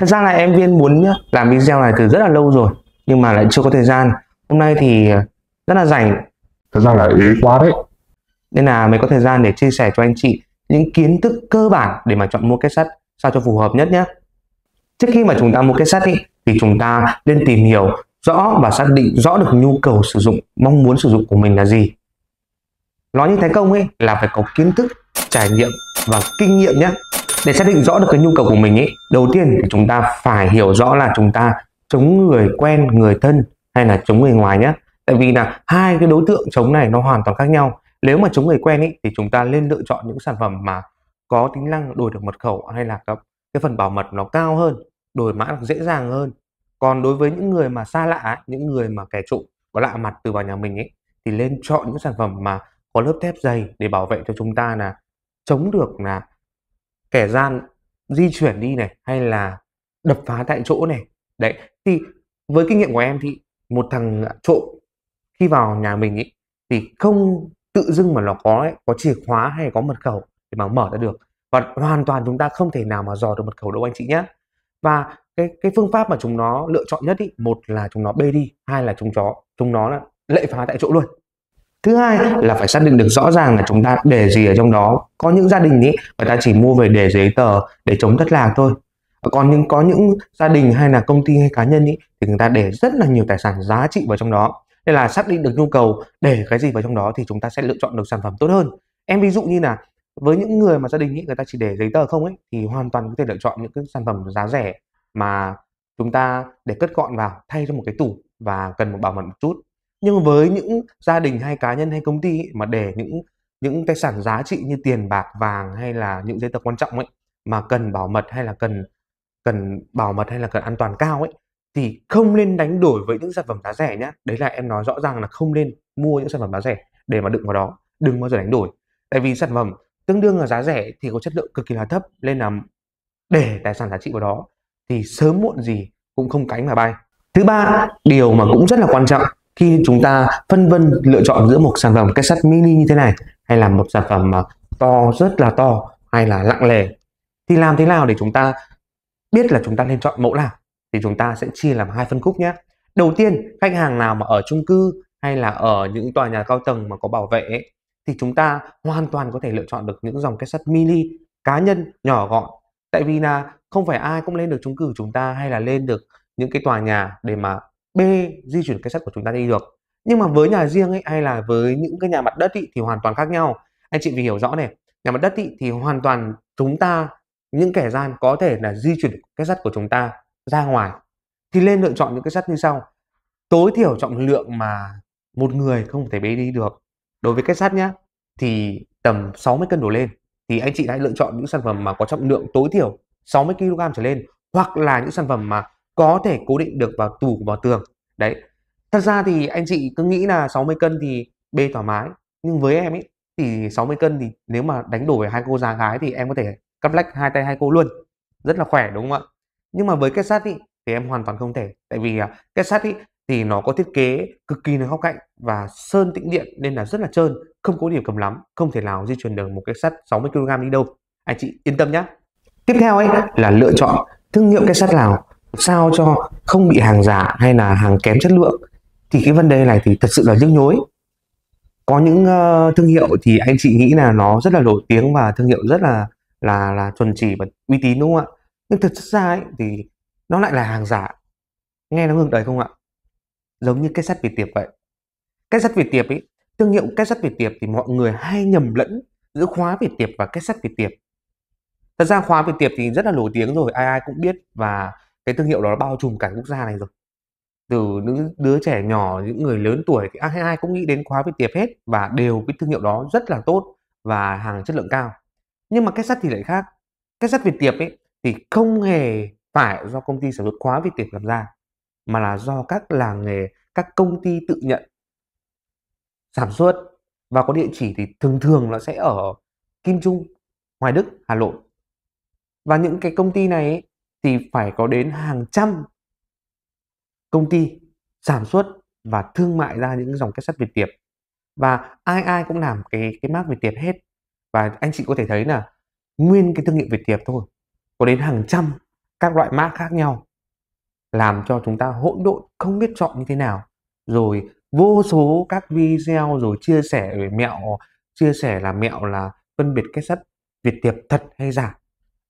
thật ra là em viên muốn làm video này từ rất là lâu rồi nhưng mà lại chưa có thời gian hôm nay thì ờ, rất là rảnh thật ra là ý quá đấy nên là mới có thời gian để chia sẻ cho anh chị những kiến thức cơ bản để mà chọn mua kết sắt sao cho phù hợp nhất nhé trước khi mà chúng ta mua kết sắt thì chúng ta nên tìm hiểu rõ và xác định rõ được nhu cầu sử dụng mong muốn sử dụng của mình là gì nói như thành công ấy là phải có kiến thức trải nghiệm và kinh nghiệm nhé để xác định rõ được cái nhu cầu của mình ấy đầu tiên thì chúng ta phải hiểu rõ là chúng ta chống người quen người thân hay là chống người ngoài nhé tại vì là hai cái đối tượng chống này nó hoàn toàn khác nhau nếu mà chống người quen ấy thì chúng ta nên lựa chọn những sản phẩm mà có tính năng đổi được mật khẩu hay là cái phần bảo mật nó cao hơn đổi mã dễ dàng hơn còn đối với những người mà xa lạ những người mà kẻ trộm có lạ mặt từ vào nhà mình ấy thì nên chọn những sản phẩm mà có lớp thép dày để bảo vệ cho chúng ta là chống được là kẻ gian di chuyển đi này hay là đập phá tại chỗ này đấy thì với kinh nghiệm của em thì một thằng trộm khi vào nhà mình ấy thì không tự dưng mà nó có ấy, có chìa khóa hay có mật khẩu để mà mở ra được và hoàn toàn chúng ta không thể nào mà dò được mật khẩu đâu anh chị nhé và cái cái phương pháp mà chúng nó lựa chọn nhất ý, một là chúng nó bê đi hai là chúng chó chúng nó là lệ phá tại chỗ luôn thứ hai là phải xác định được rõ ràng là chúng ta để gì ở trong đó có những gia đình ý người ta chỉ mua về để giấy tờ để chống thất lạc thôi còn những có những gia đình hay là công ty hay cá nhân ý, thì người ta để rất là nhiều tài sản giá trị vào trong đó nên là xác định được nhu cầu để cái gì vào trong đó thì chúng ta sẽ lựa chọn được sản phẩm tốt hơn em ví dụ như là với những người mà gia đình ý, người ta chỉ để giấy tờ không ấy thì hoàn toàn có thể lựa chọn những cái sản phẩm giá rẻ mà chúng ta để cất gọn vào thay cho một cái tủ và cần một bảo mật một chút nhưng với những gia đình hay cá nhân hay công ty ấy, mà để những những tài sản giá trị như tiền bạc vàng hay là những giấy tờ quan trọng ấy mà cần bảo mật hay là cần cần bảo mật hay là cần an toàn cao ấy thì không nên đánh đổi với những sản phẩm giá rẻ nhá đấy là em nói rõ ràng là không nên mua những sản phẩm giá rẻ để mà đựng vào đó đừng bao giờ đánh đổi tại vì sản phẩm tương đương là giá rẻ thì có chất lượng cực kỳ là thấp nên là để tài sản giá trị vào đó thì sớm muộn gì cũng không cánh mà bay thứ ba điều mà cũng rất là quan trọng khi chúng ta phân vân lựa chọn giữa một sản phẩm két sắt mini như thế này hay là một sản phẩm à, to rất là to hay là lặng lề thì làm thế nào để chúng ta biết là chúng ta nên chọn mẫu nào thì chúng ta sẽ chia làm hai phân khúc nhé đầu tiên khách hàng nào mà ở chung cư hay là ở những tòa nhà cao tầng mà có bảo vệ ấy, thì chúng ta hoàn toàn có thể lựa chọn được những dòng két sắt mini cá nhân nhỏ gọn tại vì là không phải ai cũng lên được chung cư của chúng ta hay là lên được những cái tòa nhà để mà b di chuyển cái sắt của chúng ta đi được nhưng mà với nhà riêng ấy hay là với những cái nhà mặt đất ý, thì hoàn toàn khác nhau anh chị vì hiểu rõ này nhà mặt đất ý, thì hoàn toàn chúng ta những kẻ gian có thể là di chuyển cái sắt của chúng ta ra ngoài thì nên lựa chọn những cái sắt như sau tối thiểu trọng lượng mà một người không thể bế đi được đối với cái sắt nhá thì tầm 60 cân đổ lên thì anh chị hãy lựa chọn những sản phẩm mà có trọng lượng tối thiểu 60 kg trở lên hoặc là những sản phẩm mà có thể cố định được vào tủ vào tường đấy thật ra thì anh chị cứ nghĩ là 60 cân thì bê thoải mái nhưng với em ấy thì 60 cân thì nếu mà đánh đổi với hai cô già gái thì em có thể cắp lách hai tay hai cô luôn rất là khỏe đúng không ạ nhưng mà với kết sắt thì em hoàn toàn không thể tại vì à, kết sắt ý, thì nó có thiết kế cực kỳ là góc cạnh và sơn tĩnh điện nên là rất là trơn không có điểm cầm lắm không thể nào di chuyển được một cái sắt 60 kg đi đâu anh chị yên tâm nhé tiếp theo ấy là lựa chọn thương hiệu cái sắt nào sao cho không bị hàng giả hay là hàng kém chất lượng thì cái vấn đề này thì thật sự là nhức nhối có những uh, thương hiệu thì anh chị nghĩ là nó rất là nổi tiếng và thương hiệu rất là là là chuẩn chỉ và uy tín đúng không ạ nhưng thực ra ấy, thì nó lại là hàng giả nghe nó ngược đời không ạ giống như cái sắt việt tiệp vậy cái sắt việt tiệp ấy thương hiệu cái sắt việt tiệp thì mọi người hay nhầm lẫn giữa khóa việt tiệp và cái sắt việt tiệp thật ra khóa việt tiệp thì rất là nổi tiếng rồi ai ai cũng biết và cái thương hiệu đó bao trùm cả quốc gia này rồi từ những đứa trẻ nhỏ những người lớn tuổi thì ai ai cũng nghĩ đến khóa việt tiệp hết và đều cái thương hiệu đó rất là tốt và hàng chất lượng cao nhưng mà kết sắt thì lại khác kết sắt việt tiệp ấy thì không hề phải do công ty sản xuất khóa việt tiệp làm ra mà là do các làng nghề các công ty tự nhận sản xuất và có địa chỉ thì thường thường nó sẽ ở Kim Trung, Hoài Đức, Hà Nội. Và những cái công ty này thì phải có đến hàng trăm công ty sản xuất và thương mại ra những dòng cassette Việt Tiệp và ai ai cũng làm cái cái mác Việt Tiệp hết và anh chị có thể thấy là nguyên cái thương hiệu Việt Tiệp thôi có đến hàng trăm các loại mác khác nhau làm cho chúng ta hỗn độn không biết chọn như thế nào rồi vô số các video rồi chia sẻ về mẹo chia sẻ là mẹo là phân biệt cái sắt Việt Tiệp thật hay giả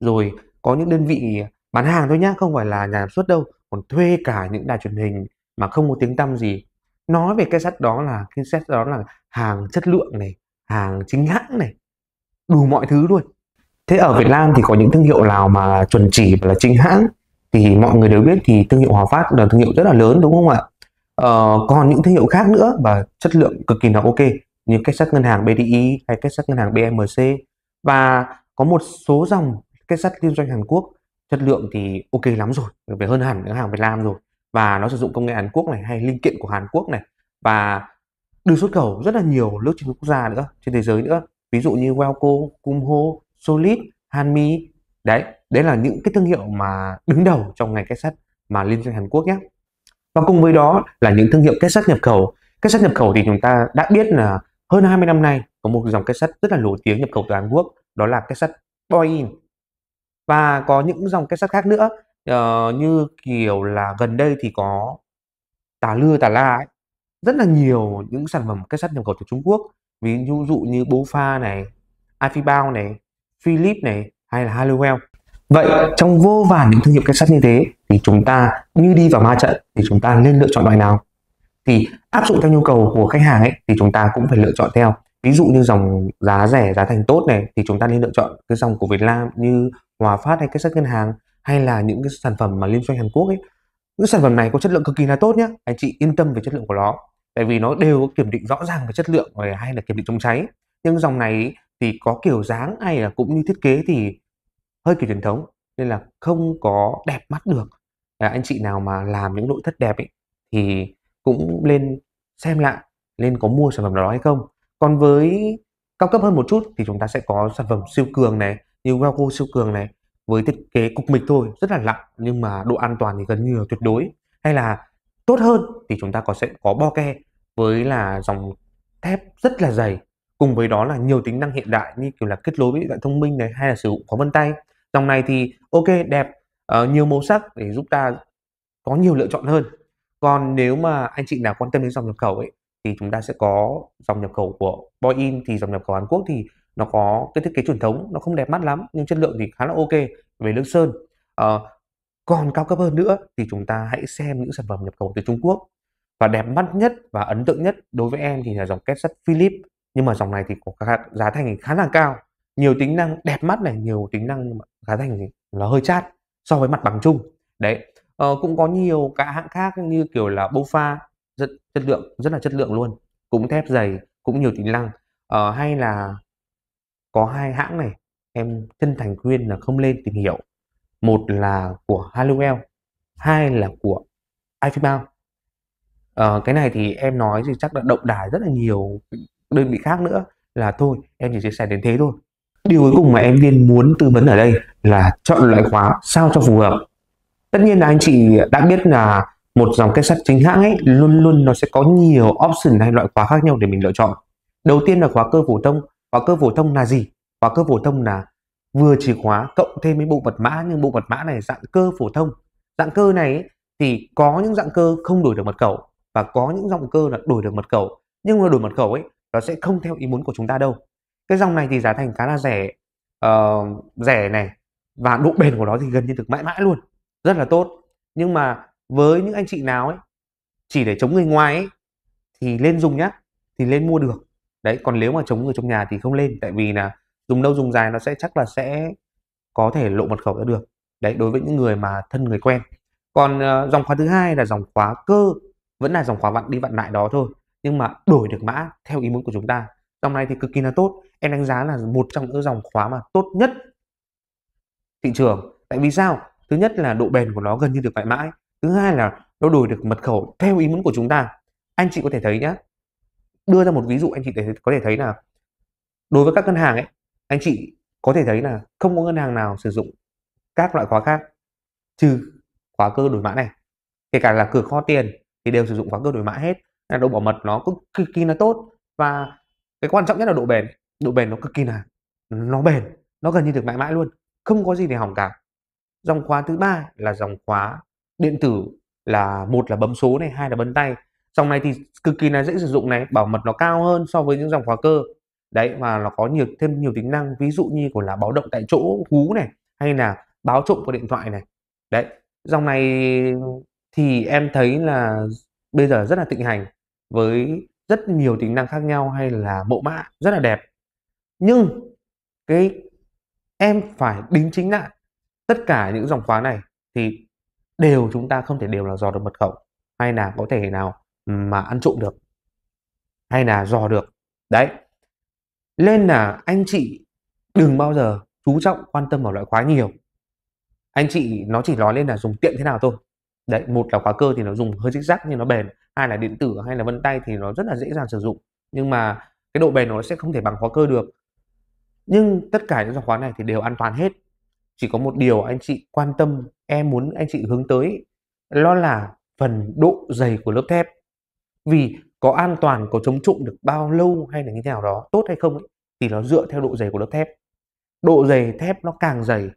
rồi có những đơn vị bán hàng thôi nhá không phải là nhà sản xuất đâu còn thuê cả những đài truyền hình mà không có tiếng tăm gì nói về cái sách đó là cái sách đó là hàng chất lượng này hàng chính hãng này đủ mọi thứ luôn thế ở Việt Nam thì có những thương hiệu nào mà chuẩn chỉ và là chính hãng thì mọi người đều biết thì thương hiệu Hòa Phát là thương hiệu rất là lớn đúng không ạ ờ, còn những thương hiệu khác nữa và chất lượng cực kỳ là ok như kết sắt ngân hàng BDI hay kết sắt ngân hàng BMC và có một số dòng kết sắt kinh doanh Hàn Quốc chất lượng thì ok lắm rồi phải hơn hẳn những hàng Việt Nam rồi và nó sử dụng công nghệ Hàn Quốc này hay linh kiện của Hàn Quốc này và đưa xuất khẩu rất là nhiều nước trên quốc gia nữa trên thế giới nữa ví dụ như Welco, Kumho, Solid, Hanmi đấy đấy là những cái thương hiệu mà đứng đầu trong ngành kết sắt mà liên doanh Hàn Quốc nhé và cùng với đó là những thương hiệu kết sắt nhập khẩu kết sắt nhập khẩu thì chúng ta đã biết là hơn 20 năm nay có một dòng kết sắt rất là nổi tiếng nhập khẩu từ Hàn Quốc đó là kết sắt Boyin và có những dòng kết sắt khác nữa uh, như kiểu là gần đây thì có tà lưa tà la ấy rất là nhiều những sản phẩm kết sắt nhập khẩu từ Trung Quốc ví dụ như bố pha này Afibao này Philip này hay là Halliwell vậy trong vô vàn những thương hiệu kết sắt như thế thì chúng ta như đi vào ma trận thì chúng ta nên lựa chọn loại nào thì áp dụng theo nhu cầu của khách hàng ấy thì chúng ta cũng phải lựa chọn theo ví dụ như dòng giá rẻ giá thành tốt này thì chúng ta nên lựa chọn cái dòng của Việt Nam như Hòa Phát hay các sách ngân hàng hay là những cái sản phẩm mà liên doanh Hàn Quốc ấy những sản phẩm này có chất lượng cực kỳ là tốt nhé anh chị yên tâm về chất lượng của nó tại vì nó đều có kiểm định rõ ràng về chất lượng hay là kiểm định chống cháy nhưng dòng này thì có kiểu dáng hay là cũng như thiết kế thì hơi kiểu truyền thống nên là không có đẹp mắt được à, anh chị nào mà làm những nội thất đẹp ấy thì cũng lên xem lại nên có mua sản phẩm đó hay không còn với cao cấp hơn một chút thì chúng ta sẽ có sản phẩm siêu cường này như Wago siêu cường này với thiết kế cục mịch thôi rất là lặng nhưng mà độ an toàn thì gần như là tuyệt đối hay là tốt hơn thì chúng ta có sẽ có bo ke với là dòng thép rất là dày cùng với đó là nhiều tính năng hiện đại như kiểu là kết nối với điện thoại thông minh này hay là sử dụng khóa vân tay dòng này thì ok đẹp uh, nhiều màu sắc để giúp ta có nhiều lựa chọn hơn còn nếu mà anh chị nào quan tâm đến dòng nhập khẩu ấy thì chúng ta sẽ có dòng nhập khẩu của Boeing thì dòng nhập khẩu Hàn Quốc thì nó có cái thiết kế truyền thống nó không đẹp mắt lắm nhưng chất lượng thì khá là ok về lớp sơn à, còn cao cấp hơn nữa thì chúng ta hãy xem những sản phẩm nhập khẩu từ Trung Quốc và đẹp mắt nhất và ấn tượng nhất đối với em thì là dòng két sắt Philips nhưng mà dòng này thì có khá, giá thành khá là cao nhiều tính năng đẹp mắt này nhiều tính năng nhưng mà giá thành thì nó hơi chát so với mặt bằng chung đấy ờ, cũng có nhiều các hãng khác như kiểu là Bofa rất chất lượng rất là chất lượng luôn cũng thép dày cũng nhiều tính năng ờ, hay là có hai hãng này em chân thành khuyên là không lên tìm hiểu một là của Halliwell hai là của iFibao à, ờ, cái này thì em nói thì chắc đã động đài rất là nhiều đơn vị khác nữa là thôi em chỉ chia sẻ đến thế thôi điều cuối cùng mà em viên muốn tư vấn ở đây là chọn loại khóa sao cho phù hợp tất nhiên là anh chị đã biết là một dòng kết sắt chính hãng ấy luôn luôn nó sẽ có nhiều option hay loại khóa khác nhau để mình lựa chọn đầu tiên là khóa cơ phổ thông khóa cơ phổ thông là gì và cơ phổ thông là vừa chìa khóa cộng thêm với bộ mật mã nhưng bộ mật mã này dạng cơ phổ thông dạng cơ này ấy, thì có những dạng cơ không đổi được mật khẩu và có những dòng cơ là đổi được mật khẩu nhưng mà đổi mật khẩu ấy nó sẽ không theo ý muốn của chúng ta đâu cái dòng này thì giá thành khá là rẻ uh, rẻ này và độ bền của nó thì gần như được mãi mãi luôn rất là tốt nhưng mà với những anh chị nào ấy chỉ để chống người ngoài ấy thì lên dùng nhá thì lên mua được đấy còn nếu mà chống người trong nhà thì không lên tại vì là dùng lâu dùng dài nó sẽ chắc là sẽ có thể lộ mật khẩu ra được đấy đối với những người mà thân người quen còn uh, dòng khóa thứ hai là dòng khóa cơ vẫn là dòng khóa vặn đi vặn lại đó thôi nhưng mà đổi được mã theo ý muốn của chúng ta dòng này thì cực kỳ là tốt em đánh giá là một trong những dòng khóa mà tốt nhất thị trường tại vì sao thứ nhất là độ bền của nó gần như được vải mãi thứ hai là nó đổi được mật khẩu theo ý muốn của chúng ta anh chị có thể thấy nhé đưa ra một ví dụ anh chị có thể thấy là đối với các ngân hàng ấy anh chị có thể thấy là không có ngân hàng nào sử dụng các loại khóa khác trừ khóa cơ đổi mã này kể cả là cửa kho tiền thì đều sử dụng khóa cơ đổi mã hết là độ bảo mật nó cực kỳ, kỳ là tốt và cái quan trọng nhất là độ bền độ bền nó cực kỳ là nó bền nó gần như được mãi mãi luôn không có gì để hỏng cả dòng khóa thứ ba là dòng khóa điện tử là một là bấm số này hai là bấm tay dòng này thì cực kỳ là dễ sử dụng này bảo mật nó cao hơn so với những dòng khóa cơ đấy và nó có nhiều thêm nhiều tính năng ví dụ như của là báo động tại chỗ hú này hay là báo trộm của điện thoại này đấy dòng này thì em thấy là bây giờ rất là thịnh hành với rất nhiều tính năng khác nhau hay là bộ mã rất là đẹp nhưng cái em phải đính chính lại tất cả những dòng khóa này thì đều chúng ta không thể đều là dò được mật khẩu hay là có thể nào mà ăn trộm được hay là dò được đấy nên là anh chị đừng bao giờ chú trọng quan tâm vào loại khóa nhiều anh chị nó chỉ nói lên là dùng tiện thế nào thôi đấy một là khóa cơ thì nó dùng hơi rích rắc nhưng nó bền hai là điện tử hay là vân tay thì nó rất là dễ dàng sử dụng nhưng mà cái độ bền nó sẽ không thể bằng khóa cơ được nhưng tất cả những dòng khóa này thì đều an toàn hết chỉ có một điều anh chị quan tâm em muốn anh chị hướng tới lo là phần độ dày của lớp thép vì có an toàn có chống trụng được bao lâu hay là như thế nào đó tốt hay không ấy, thì nó dựa theo độ dày của lớp thép độ dày thép nó càng dày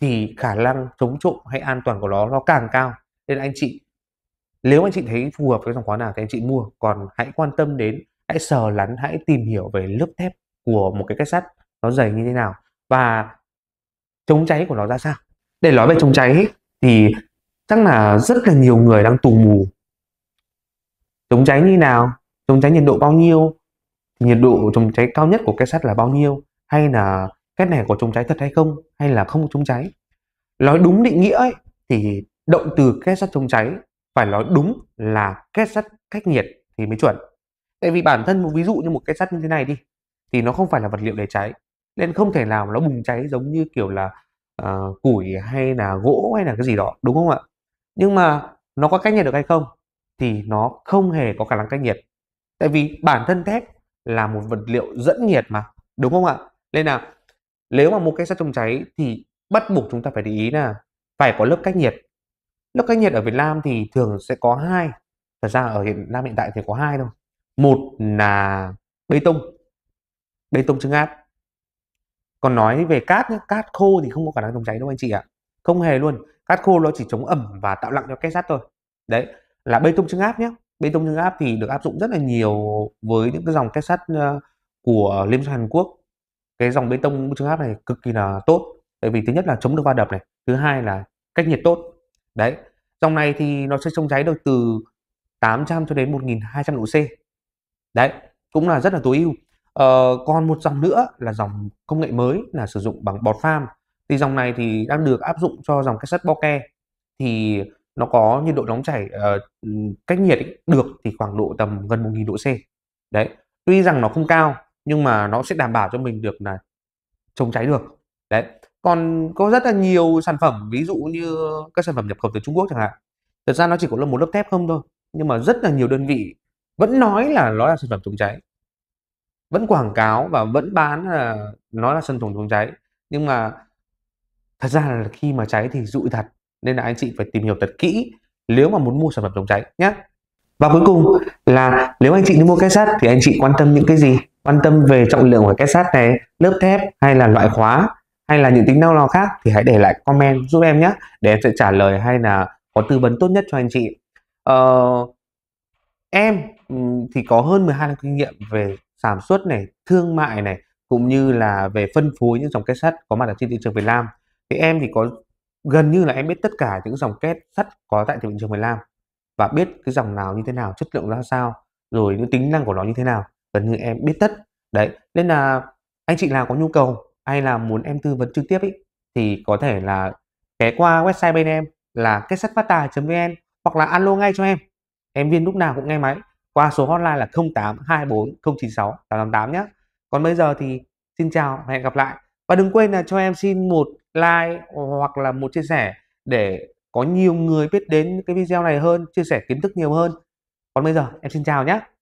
thì khả năng chống trộm hay an toàn của nó nó càng cao nên anh chị nếu anh chị thấy phù hợp với dòng khóa nào thì anh chị mua còn hãy quan tâm đến hãy sờ lắn hãy tìm hiểu về lớp thép của một cái kết sắt nó dày như thế nào và chống cháy của nó ra sao để nói về chống cháy thì chắc là rất là nhiều người đang tù mù chống cháy như nào chống cháy nhiệt độ bao nhiêu nhiệt độ chống cháy cao nhất của cái sắt là bao nhiêu hay là cái này có chống cháy thật hay không hay là không chống cháy nói đúng định nghĩa ấy, thì động từ kết sắt chống cháy phải nói đúng là kết sắt cách nhiệt thì mới chuẩn tại vì bản thân một ví dụ như một cái sắt như thế này đi thì nó không phải là vật liệu để cháy nên không thể nào nó bùng cháy giống như kiểu là uh, củi hay là gỗ hay là cái gì đó đúng không ạ nhưng mà nó có cách nhiệt được hay không thì nó không hề có khả năng cách nhiệt tại vì bản thân thép là một vật liệu dẫn nhiệt mà đúng không ạ nên là nếu mà mua cách sắt chống cháy thì bắt buộc chúng ta phải để ý là phải có lớp cách nhiệt lớp cách nhiệt ở Việt Nam thì thường sẽ có hai thật ra ở hiện Nam hiện tại thì có hai thôi một là bê tông bê tông trứng áp còn nói về cát nhé, cát khô thì không có khả năng chống cháy đâu anh chị ạ không hề luôn cát khô nó chỉ chống ẩm và tạo lặng cho kết sắt thôi đấy là bê tông trứng áp nhé bê tông trứng áp thì được áp dụng rất là nhiều với những cái dòng kết sắt ờ, của liên Xô Hàn Quốc cái dòng bê tông trứng áp này cực kỳ là tốt tại vì thứ nhất là chống được va đập này thứ hai là cách nhiệt tốt đấy dòng này thì nó sẽ chống cháy được từ 800 cho đến 1200 độ C đấy cũng là rất là tối ưu ờ, còn một dòng nữa là dòng công nghệ mới là sử dụng bằng bọt pham thì dòng này thì đang được áp dụng cho dòng kết sắt bo ke thì nó có nhiệt độ nóng chảy uh, cách nhiệt ấy, được thì khoảng độ tầm gần 1.000 độ C đấy tuy rằng nó không cao nhưng mà nó sẽ đảm bảo cho mình được là chống cháy được đấy còn có rất là nhiều sản phẩm ví dụ như các sản phẩm nhập khẩu từ Trung Quốc chẳng hạn thật ra nó chỉ có là một lớp thép không thôi nhưng mà rất là nhiều đơn vị vẫn nói là nó là sản phẩm chống cháy vẫn quảng cáo và vẫn bán là nó là sân phẩm chống cháy nhưng mà thật ra là khi mà cháy thì rụi thật nên là anh chị phải tìm hiểu thật kỹ nếu mà muốn mua sản phẩm chống cháy nhé và cuối cùng là nếu anh chị muốn mua két sắt thì anh chị quan tâm những cái gì quan tâm về trọng lượng của két sắt này lớp thép hay là loại khóa hay là những tính năng nào khác thì hãy để lại comment giúp em nhé để em sẽ trả lời hay là có tư vấn tốt nhất cho anh chị ờ, em ừ, thì có hơn 12 năm kinh nghiệm về sản xuất này thương mại này cũng như là về phân phối những dòng két sắt có mặt ở trên thị trường Việt Nam thì em thì có gần như là em biết tất cả những dòng két sắt có tại thị trường Việt Nam và biết cái dòng nào như thế nào chất lượng ra sao rồi những tính năng của nó như thế nào gần như em biết tất đấy nên là anh chị nào có nhu cầu hay là muốn em tư vấn trực tiếp ý, thì có thể là ghé qua website bên em là kết sắt phát tài vn hoặc là alo ngay cho em em viên lúc nào cũng nghe máy qua số hotline là 08 nhé còn bây giờ thì xin chào và hẹn gặp lại và đừng quên là cho em xin một like hoặc là một chia sẻ để có nhiều người biết đến cái video này hơn chia sẻ kiến thức nhiều hơn còn bây giờ em xin chào nhé